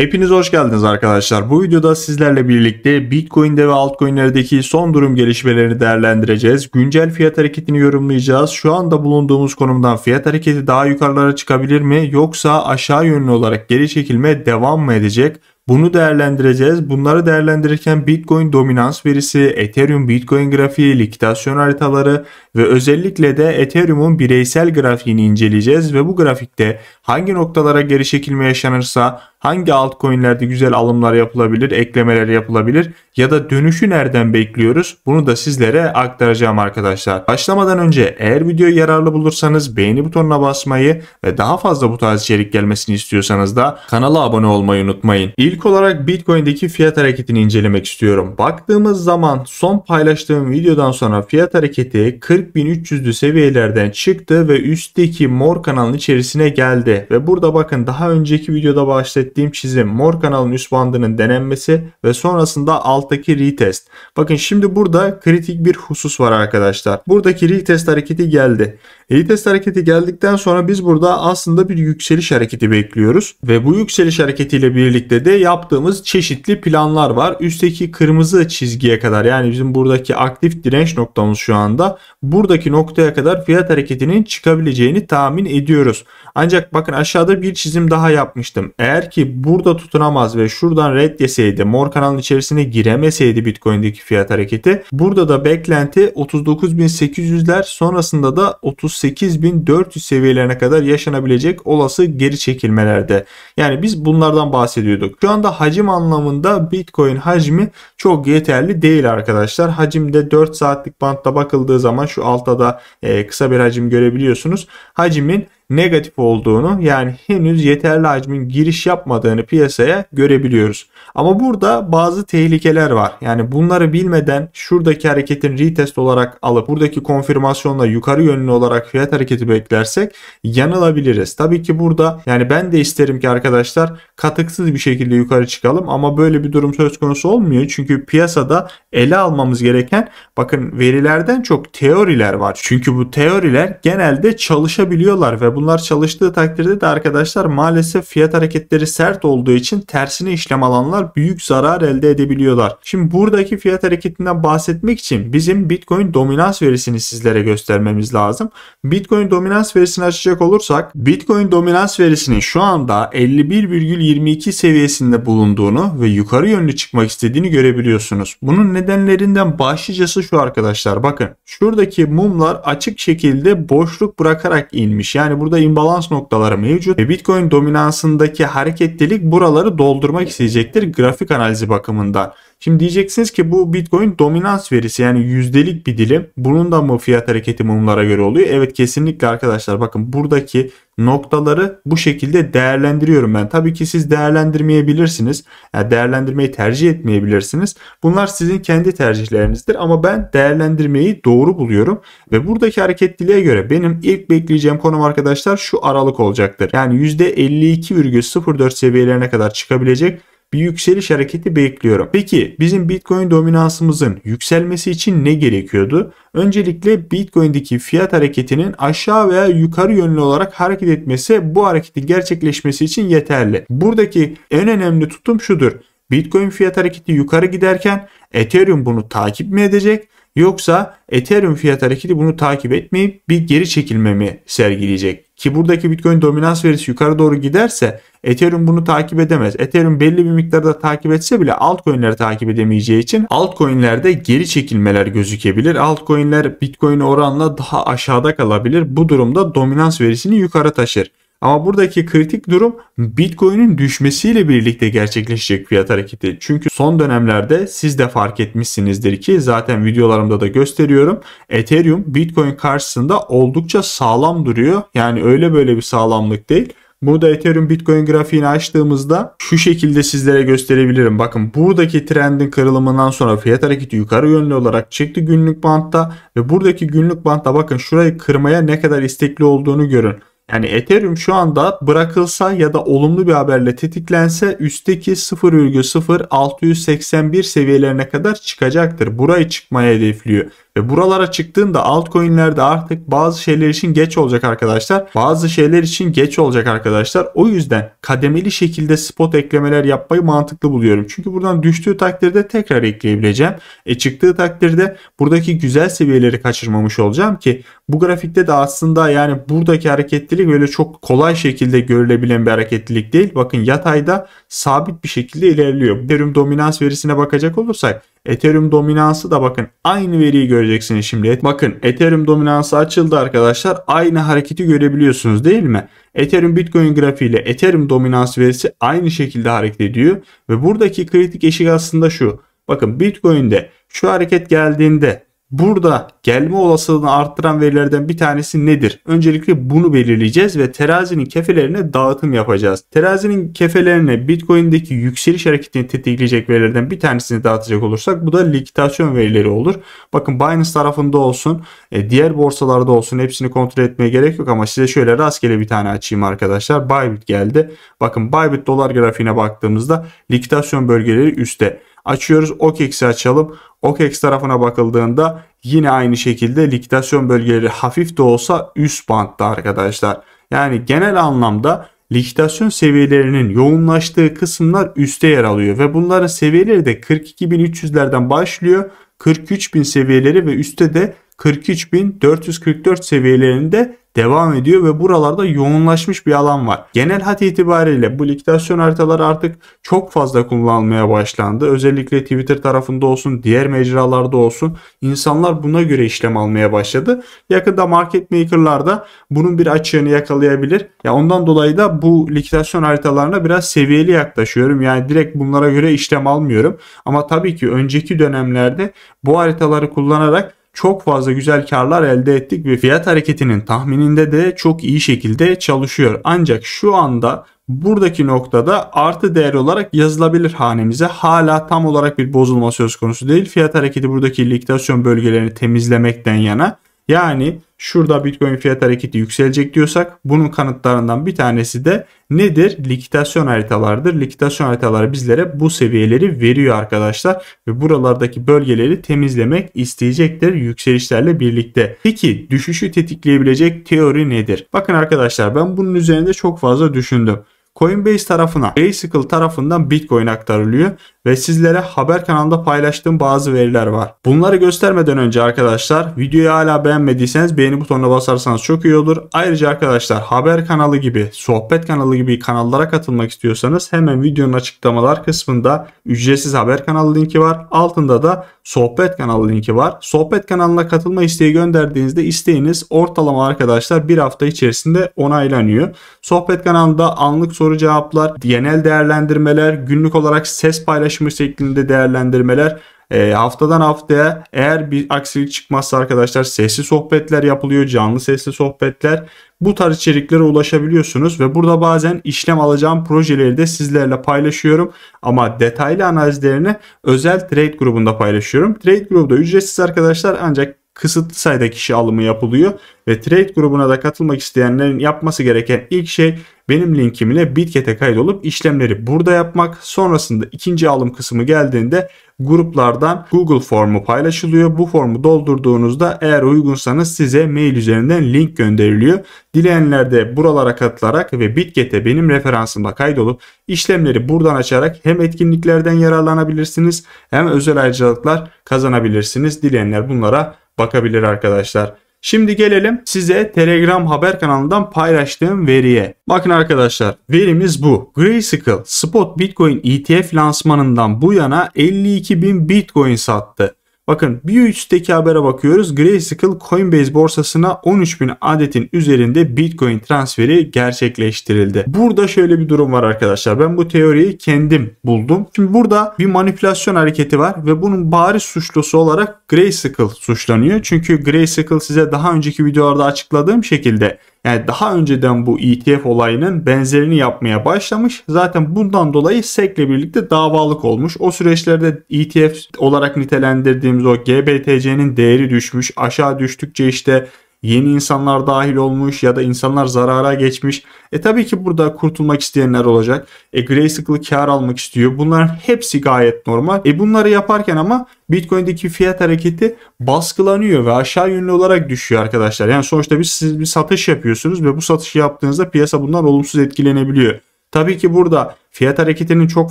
Hepiniz hoş geldiniz arkadaşlar. Bu videoda sizlerle birlikte Bitcoin'de ve altcoin'lerdeki son durum gelişmelerini değerlendireceğiz. Güncel fiyat hareketini yorumlayacağız. Şu anda bulunduğumuz konumdan fiyat hareketi daha yukarılara çıkabilir mi yoksa aşağı yönlü olarak geri çekilme devam mı edecek? Bunu değerlendireceğiz. Bunları değerlendirirken Bitcoin dominans verisi, Ethereum Bitcoin grafiği, likidasyon haritaları ve özellikle de Ethereum'un bireysel grafiğini inceleyeceğiz ve bu grafikte hangi noktalara geri çekilme yaşanırsa Hangi altcoin'lerde güzel alımlar yapılabilir, eklemeler yapılabilir ya da dönüşü nereden bekliyoruz? Bunu da sizlere aktaracağım arkadaşlar. Başlamadan önce eğer videoyu yararlı bulursanız beğeni butonuna basmayı ve daha fazla bu tarz içerik gelmesini istiyorsanız da kanala abone olmayı unutmayın. İlk olarak Bitcoin'deki fiyat hareketini incelemek istiyorum. Baktığımız zaman son paylaştığım videodan sonra fiyat hareketi 40.300'lü seviyelerden çıktı ve üstteki mor kanalın içerisine geldi ve burada bakın daha önceki videoda bahsettiğim bahsettiğim çizim mor kanalın üst bandının denenmesi ve sonrasında alttaki retest. Bakın şimdi burada kritik bir husus var arkadaşlar. Buradaki retest hareketi geldi. İyi hareketi geldikten sonra biz burada aslında bir yükseliş hareketi bekliyoruz. Ve bu yükseliş hareketiyle birlikte de yaptığımız çeşitli planlar var. Üstteki kırmızı çizgiye kadar yani bizim buradaki aktif direnç noktamız şu anda. Buradaki noktaya kadar fiyat hareketinin çıkabileceğini tahmin ediyoruz. Ancak bakın aşağıda bir çizim daha yapmıştım. Eğer ki burada tutunamaz ve şuradan red yeseydi mor kanalın içerisine giremeseydi Bitcoin'deki fiyat hareketi. Burada da beklenti 39.800'ler sonrasında da 38 38400 seviyelerine kadar yaşanabilecek olası geri çekilmelerde. Yani biz bunlardan bahsediyorduk. Şu anda hacim anlamında Bitcoin hacmi çok yeterli değil arkadaşlar. Hacimde 4 saatlik bantta bakıldığı zaman şu altta da e, kısa bir hacim görebiliyorsunuz. Hacimin negatif olduğunu yani henüz yeterli hacmin giriş yapmadığını piyasaya görebiliyoruz. Ama burada bazı tehlikeler var. Yani bunları bilmeden şuradaki hareketin retest olarak alıp buradaki konfirmasyonla yukarı yönlü olarak fiyat hareketi beklersek yanılabiliriz. Tabii ki burada yani ben de isterim ki arkadaşlar katıksız bir şekilde yukarı çıkalım ama böyle bir durum söz konusu olmuyor. Çünkü piyasada ele almamız gereken bakın verilerden çok teoriler var. Çünkü bu teoriler genelde çalışabiliyorlar ve bunlar çalıştığı takdirde de arkadaşlar maalesef fiyat hareketleri sert olduğu için tersine işlem alanlar büyük zarar elde edebiliyorlar. Şimdi buradaki fiyat hareketinden bahsetmek için bizim Bitcoin dominans verisini sizlere göstermemiz lazım. Bitcoin dominans verisini açacak olursak Bitcoin dominans verisini şu anda 51,7 22 seviyesinde bulunduğunu ve yukarı yönlü çıkmak istediğini görebiliyorsunuz. Bunun nedenlerinden başlıcası şu arkadaşlar bakın. Şuradaki mumlar açık şekilde boşluk bırakarak inmiş. Yani burada imbalans noktaları mevcut ve Bitcoin dominansındaki hareketlilik buraları doldurmak isteyecektir grafik analizi bakımından. Şimdi diyeceksiniz ki bu Bitcoin dominans verisi yani yüzdelik bir dilim. Bunun da mı fiyat hareketi mumlara göre oluyor? Evet kesinlikle arkadaşlar bakın buradaki noktaları bu şekilde değerlendiriyorum ben. Tabii ki siz değerlendirmeyebilirsiniz. Yani değerlendirmeyi tercih etmeyebilirsiniz. Bunlar sizin kendi tercihlerinizdir ama ben değerlendirmeyi doğru buluyorum ve buradaki hareketliliğe göre benim ilk bekleyeceğim konum arkadaşlar şu aralık olacaktır. Yani %52,04 seviyelerine kadar çıkabilecek bir yükseliş hareketi bekliyorum. Peki bizim Bitcoin dominansımızın yükselmesi için ne gerekiyordu? Öncelikle Bitcoin'deki fiyat hareketinin aşağı veya yukarı yönlü olarak hareket etmesi bu hareketin gerçekleşmesi için yeterli. Buradaki en önemli tutum şudur. Bitcoin fiyat hareketi yukarı giderken Ethereum bunu takip mi edecek? Yoksa Ethereum fiyat hareketi bunu takip etmeyip bir geri çekilme mi sergileyecek? Ki buradaki Bitcoin dominans verisi yukarı doğru giderse Ethereum bunu takip edemez. Ethereum belli bir miktarda takip etse bile altcoin'leri takip edemeyeceği için altcoin'lerde geri çekilmeler gözükebilir. Altcoin'ler Bitcoin oranla daha aşağıda kalabilir. Bu durumda dominans verisini yukarı taşır. Ama buradaki kritik durum Bitcoin'in düşmesiyle birlikte gerçekleşecek fiyat hareketi. Çünkü son dönemlerde siz de fark etmişsinizdir ki zaten videolarımda da gösteriyorum. Ethereum Bitcoin karşısında oldukça sağlam duruyor. Yani öyle böyle bir sağlamlık değil. Bunu da Ethereum Bitcoin grafiğini açtığımızda şu şekilde sizlere gösterebilirim. Bakın buradaki trendin kırılımından sonra fiyat hareketi yukarı yönlü olarak çıktı günlük bantta ve buradaki günlük bantta bakın şurayı kırmaya ne kadar istekli olduğunu görün. Yani Ethereum şu anda bırakılsa ya da olumlu bir haberle tetiklense üstteki 0,0681 seviyelerine kadar çıkacaktır. Burayı çıkmaya hedefliyor. Ve buralara çıktığında altcoin'lerde artık bazı şeyler için geç olacak arkadaşlar. Bazı şeyler için geç olacak arkadaşlar. O yüzden kademeli şekilde spot eklemeler yapmayı mantıklı buluyorum. Çünkü buradan düştüğü takdirde tekrar ekleyebileceğim. E çıktığı takdirde buradaki güzel seviyeleri kaçırmamış olacağım ki bu grafikte de aslında yani buradaki hareketlilik böyle çok kolay şekilde görülebilen bir hareketlilik değil. Bakın yatayda sabit bir şekilde ilerliyor. Ethereum dominans verisine bakacak olursak Ethereum dominansı da bakın aynı veriyi göreceksiniz şimdi. Bakın Ethereum dominansı açıldı arkadaşlar. Aynı hareketi görebiliyorsunuz değil mi? Ethereum Bitcoin grafiğiyle Ethereum dominans verisi aynı şekilde hareket ediyor. Ve buradaki kritik eşik aslında şu. Bakın Bitcoin'de şu hareket geldiğinde Burada gelme olasılığını arttıran verilerden bir tanesi nedir? Öncelikle bunu belirleyeceğiz ve terazinin kefelerine dağıtım yapacağız. Terazinin kefelerine Bitcoin'deki yükseliş hareketini tetikleyecek verilerden bir tanesini dağıtacak olursak bu da likitasyon verileri olur. Bakın Binance tarafında olsun, e, diğer borsalarda olsun hepsini kontrol etmeye gerek yok ama size şöyle rastgele bir tane açayım arkadaşlar. Bybit geldi. Bakın Bybit dolar grafiğine baktığımızda likitasyon bölgeleri üstte açıyoruz. OKEX'i açalım. OKEX tarafına bakıldığında yine aynı şekilde likidasyon bölgeleri hafif de olsa üst bantta arkadaşlar. Yani genel anlamda likidasyon seviyelerinin yoğunlaştığı kısımlar üste yer alıyor ve bunların seviyeleri de 42.300'lerden başlıyor. 43.000 seviyeleri ve üstte de 43.444 seviyelerinde devam ediyor ve buralarda yoğunlaşmış bir alan var. Genel hat itibariyle bu likidasyon haritaları artık çok fazla kullanılmaya başlandı. Özellikle Twitter tarafında olsun, diğer mecralarda olsun insanlar buna göre işlem almaya başladı. Yakında market maker'lar da bunun bir açığını yakalayabilir. Ya ondan dolayı da bu likidasyon haritalarına biraz seviyeli yaklaşıyorum. Yani direkt bunlara göre işlem almıyorum. Ama tabii ki önceki dönemlerde bu haritaları kullanarak çok fazla güzel karlar elde ettik ve fiyat hareketinin tahmininde de çok iyi şekilde çalışıyor. Ancak şu anda buradaki noktada artı değer olarak yazılabilir hanemize hala tam olarak bir bozulma söz konusu değil. Fiyat hareketi buradaki likidasyon bölgelerini temizlemekten yana yani şurada Bitcoin fiyat hareketi yükselecek diyorsak bunun kanıtlarından bir tanesi de nedir? Likidasyon haritalardır. Likidasyon haritaları bizlere bu seviyeleri veriyor arkadaşlar ve buralardaki bölgeleri temizlemek isteyecektir yükselişlerle birlikte. Peki düşüşü tetikleyebilecek teori nedir? Bakın arkadaşlar ben bunun üzerinde çok fazla düşündüm. Coinbase tarafına Grayscale tarafından Bitcoin aktarılıyor ve sizlere haber kanalında paylaştığım bazı veriler var. Bunları göstermeden önce arkadaşlar videoyu hala beğenmediyseniz beğeni butonuna basarsanız çok iyi olur. Ayrıca arkadaşlar haber kanalı gibi, sohbet kanalı gibi kanallara katılmak istiyorsanız hemen videonun açıklamalar kısmında ücretsiz haber kanalı linki var. Altında da sohbet kanalı linki var. Sohbet kanalına katılma isteği gönderdiğinizde isteğiniz ortalama arkadaşlar bir hafta içerisinde onaylanıyor. Sohbet kanalında anlık soru cevaplar, genel değerlendirmeler, günlük olarak ses paylaşımı şeklinde değerlendirmeler e, haftadan haftaya eğer bir aksilik çıkmazsa arkadaşlar sesli sohbetler yapılıyor. Canlı sesli sohbetler. Bu tarz içeriklere ulaşabiliyorsunuz ve burada bazen işlem alacağım projeleri de sizlerle paylaşıyorum. Ama detaylı analizlerini özel trade grubunda paylaşıyorum. Trade grubu da ücretsiz arkadaşlar ancak kısıtlı sayıda kişi alımı yapılıyor ve trade grubuna da katılmak isteyenlerin yapması gereken ilk şey benim linkim ile Bitget'e kaydolup işlemleri burada yapmak. Sonrasında ikinci alım kısmı geldiğinde gruplardan Google formu paylaşılıyor. Bu formu doldurduğunuzda eğer uygunsanız size mail üzerinden link gönderiliyor. Dileyenler de buralara katılarak ve Bitget'e benim referansımla kaydolup işlemleri buradan açarak hem etkinliklerden yararlanabilirsiniz hem özel ayrıcalıklar kazanabilirsiniz. Dileyenler bunlara bakabilir arkadaşlar. Şimdi gelelim size Telegram haber kanalından paylaştığım veriye. Bakın arkadaşlar verimiz bu. Grayscale Spot Bitcoin ETF lansmanından bu yana 52.000 Bitcoin sattı. Bakın bir üstteki habere bakıyoruz. Grayscale Coinbase borsasına 13.000 adetin üzerinde Bitcoin transferi gerçekleştirildi. Burada şöyle bir durum var arkadaşlar. Ben bu teoriyi kendim buldum. Şimdi burada bir manipülasyon hareketi var ve bunun bariz suçlusu olarak Grayscale suçlanıyor. Çünkü Grayscale size daha önceki videolarda açıkladığım şekilde yani daha önceden bu ETF olayının benzerini yapmaya başlamış. Zaten bundan dolayı SEC'le birlikte davalık olmuş. O süreçlerde ETF olarak nitelendirdiğimiz o GBTC'nin değeri düşmüş. Aşağı düştükçe işte yeni insanlar dahil olmuş ya da insanlar zarara geçmiş. E tabii ki burada kurtulmak isteyenler olacak. E Grayscale kar almak istiyor. Bunlar hepsi gayet normal. E bunları yaparken ama Bitcoin'deki fiyat hareketi baskılanıyor ve aşağı yönlü olarak düşüyor arkadaşlar. Yani sonuçta bir, siz bir satış yapıyorsunuz ve bu satışı yaptığınızda piyasa bundan olumsuz etkilenebiliyor. Tabii ki burada fiyat hareketinin çok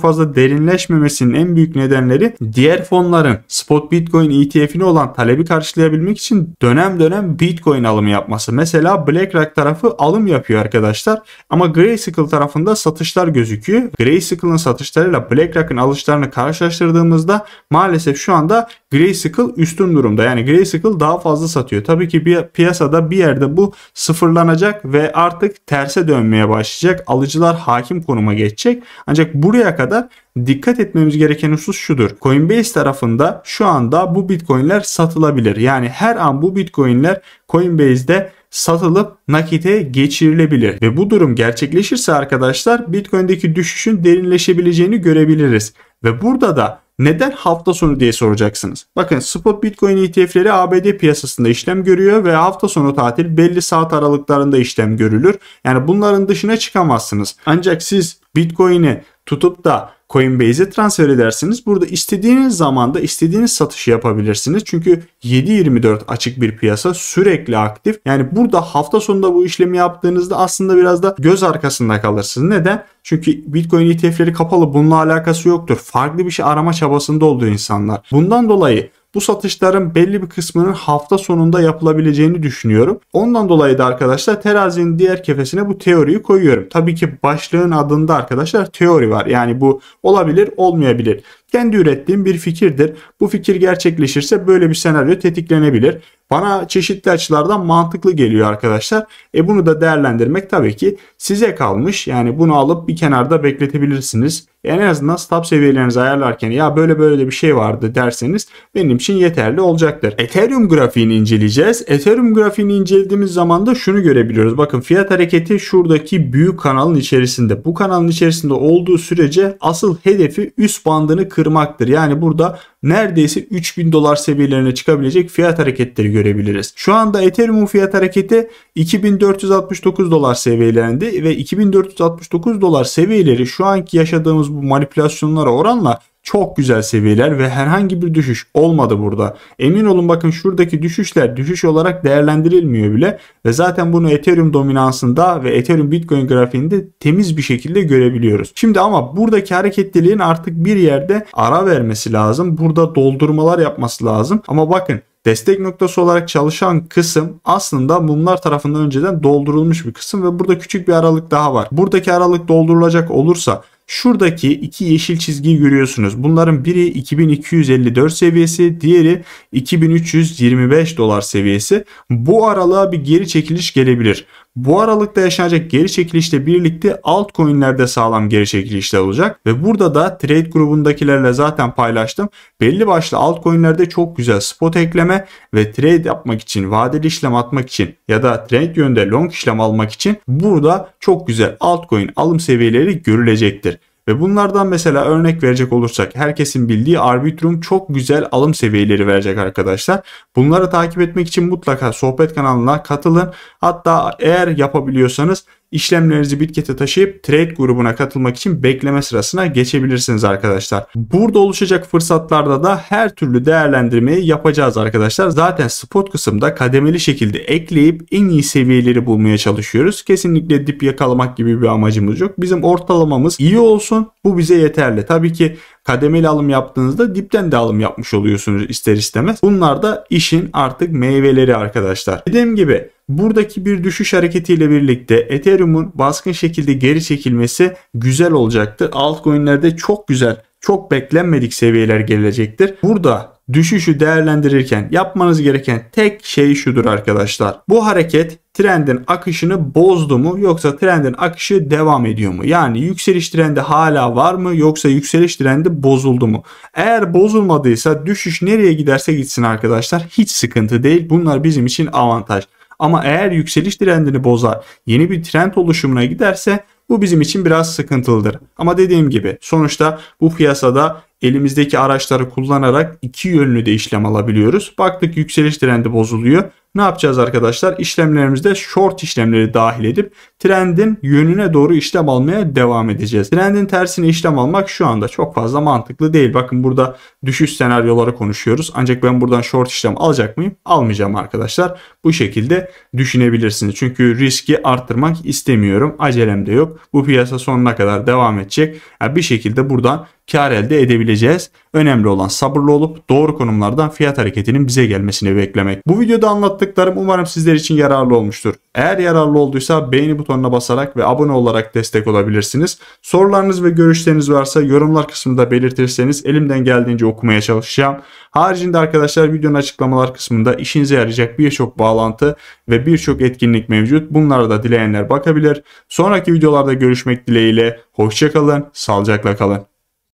fazla derinleşmemesinin en büyük nedenleri diğer fonların spot bitcoin ETF'ine olan talebi karşılayabilmek için dönem dönem bitcoin alımı yapması. Mesela BlackRock tarafı alım yapıyor arkadaşlar ama Grayscale tarafında satışlar gözüküyor. Grayscale'ın satışlarıyla BlackRock'ın alışlarını karşılaştırdığımızda maalesef şu anda Grayscale üstün durumda. Yani Grayscale daha fazla satıyor. Tabii ki bir piyasada bir yerde bu sıfırlanacak ve artık terse dönmeye başlayacak. Alıcılar hakim konuma geçecek. Ancak buraya kadar dikkat etmemiz gereken husus şudur. Coinbase tarafında şu anda bu bitcoinler satılabilir. Yani her an bu bitcoinler Coinbase'de satılıp nakite geçirilebilir. Ve bu durum gerçekleşirse arkadaşlar Bitcoin'deki düşüşün derinleşebileceğini görebiliriz. Ve burada da neden hafta sonu diye soracaksınız. Bakın spot bitcoin ETF'leri ABD piyasasında işlem görüyor ve hafta sonu tatil belli saat aralıklarında işlem görülür. Yani bunların dışına çıkamazsınız. Ancak siz Bitcoin'i tutup da Coinbase'e transfer ederseniz Burada istediğiniz zamanda istediğiniz satışı yapabilirsiniz. Çünkü 7.24 açık bir piyasa sürekli aktif. Yani burada hafta sonunda bu işlemi yaptığınızda aslında biraz da göz arkasında kalırsınız. Neden? Çünkü Bitcoin ETF'leri kapalı bununla alakası yoktur. Farklı bir şey arama çabasında olduğu insanlar. Bundan dolayı bu satışların belli bir kısmının hafta sonunda yapılabileceğini düşünüyorum. Ondan dolayı da arkadaşlar terazinin diğer kefesine bu teoriyi koyuyorum. Tabii ki başlığın adında arkadaşlar teori var. Yani bu olabilir olmayabilir. Kendi ürettiğim bir fikirdir. Bu fikir gerçekleşirse böyle bir senaryo tetiklenebilir. Bana çeşitli açılardan mantıklı geliyor arkadaşlar. E bunu da değerlendirmek tabii ki size kalmış. Yani bunu alıp bir kenarda bekletebilirsiniz. Yani en azından stop seviyelerinizi ayarlarken ya böyle böyle de bir şey vardı derseniz benim için yeterli olacaktır. Ethereum grafiğini inceleyeceğiz. Ethereum grafiğini incelediğimiz zaman da şunu görebiliyoruz. Bakın fiyat hareketi şuradaki büyük kanalın içerisinde. Bu kanalın içerisinde olduğu sürece asıl hedefi üst bandını kırmaktır. Yani burada neredeyse 3000 dolar seviyelerine çıkabilecek fiyat hareketleri görebiliriz. Şu anda Ethereum fiyat hareketi 2469 dolar seviyelerinde ve 2469 dolar seviyeleri şu anki yaşadığımız bu manipülasyonlara oranla çok güzel seviyeler ve herhangi bir düşüş olmadı burada. Emin olun bakın şuradaki düşüşler düşüş olarak değerlendirilmiyor bile ve zaten bunu Ethereum dominansında ve Ethereum Bitcoin grafiğinde temiz bir şekilde görebiliyoruz. Şimdi ama buradaki hareketliliğin artık bir yerde ara vermesi lazım. Burada doldurmalar yapması lazım. Ama bakın Destek noktası olarak çalışan kısım aslında mumlar tarafından önceden doldurulmuş bir kısım ve burada küçük bir aralık daha var. Buradaki aralık doldurulacak olursa Şuradaki iki yeşil çizgiyi görüyorsunuz. Bunların biri 2254 seviyesi, diğeri 2325 dolar seviyesi. Bu aralığa bir geri çekiliş gelebilir. Bu aralıkta yaşanacak geri çekilişle birlikte altcoin'lerde sağlam geri çekilişler olacak ve burada da trade grubundakilerle zaten paylaştım. Belli başlı altcoin'lerde çok güzel spot ekleme ve trade yapmak için, vadeli işlem atmak için ya da trend yönde long işlem almak için burada çok güzel altcoin alım seviyeleri görülecektir. Ve bunlardan mesela örnek verecek olursak herkesin bildiği Arbitrum çok güzel alım seviyeleri verecek arkadaşlar. Bunları takip etmek için mutlaka sohbet kanalına katılın. Hatta eğer yapabiliyorsanız işlemlerinizi Bitket'e taşıyıp trade grubuna katılmak için bekleme sırasına geçebilirsiniz arkadaşlar. Burada oluşacak fırsatlarda da her türlü değerlendirmeyi yapacağız arkadaşlar. Zaten spot kısımda kademeli şekilde ekleyip en iyi seviyeleri bulmaya çalışıyoruz. Kesinlikle dip yakalamak gibi bir amacımız yok. Bizim ortalamamız iyi olsun. Bu bize yeterli. Tabii ki kademeli alım yaptığınızda dipten de alım yapmış oluyorsunuz ister istemez. Bunlar da işin artık meyveleri arkadaşlar. Dediğim gibi Buradaki bir düşüş hareketiyle birlikte Ethereum'un baskın şekilde geri çekilmesi güzel olacaktır. Altcoin'lerde çok güzel, çok beklenmedik seviyeler gelecektir. Burada düşüşü değerlendirirken yapmanız gereken tek şey şudur arkadaşlar. Bu hareket trendin akışını bozdu mu yoksa trendin akışı devam ediyor mu? Yani yükseliş trendi hala var mı yoksa yükseliş trendi bozuldu mu? Eğer bozulmadıysa düşüş nereye giderse gitsin arkadaşlar hiç sıkıntı değil. Bunlar bizim için avantaj. Ama eğer yükseliş trendini bozar, yeni bir trend oluşumuna giderse bu bizim için biraz sıkıntılıdır. Ama dediğim gibi sonuçta bu piyasada elimizdeki araçları kullanarak iki yönlü de işlem alabiliyoruz. Baktık yükseliş trendi bozuluyor. Ne yapacağız arkadaşlar? İşlemlerimizde short işlemleri dahil edip trendin yönüne doğru işlem almaya devam edeceğiz. Trendin tersine işlem almak şu anda çok fazla mantıklı değil. Bakın burada düşüş senaryoları konuşuyoruz. Ancak ben buradan short işlem alacak mıyım? Almayacağım arkadaşlar. Bu şekilde düşünebilirsiniz. Çünkü riski arttırmak istemiyorum. Acelem de yok. Bu piyasa sonuna kadar devam edecek. Yani bir şekilde buradan kar elde edebileceğiz. Önemli olan sabırlı olup doğru konumlardan fiyat hareketinin bize gelmesini beklemek. Bu videoda anlattıklarım umarım sizler için yararlı olmuştur. Eğer yararlı olduysa beğeni butonuna basarak ve abone olarak destek olabilirsiniz. Sorularınız ve görüşleriniz varsa yorumlar kısmında belirtirseniz elimden geldiğince okumaya çalışacağım. Haricinde arkadaşlar videonun açıklamalar kısmında işinize yarayacak birçok bağlantı ve birçok etkinlik mevcut. Bunlara da dileyenler bakabilir. Sonraki videolarda görüşmek dileğiyle. Hoşçakalın, sağlıcakla kalın.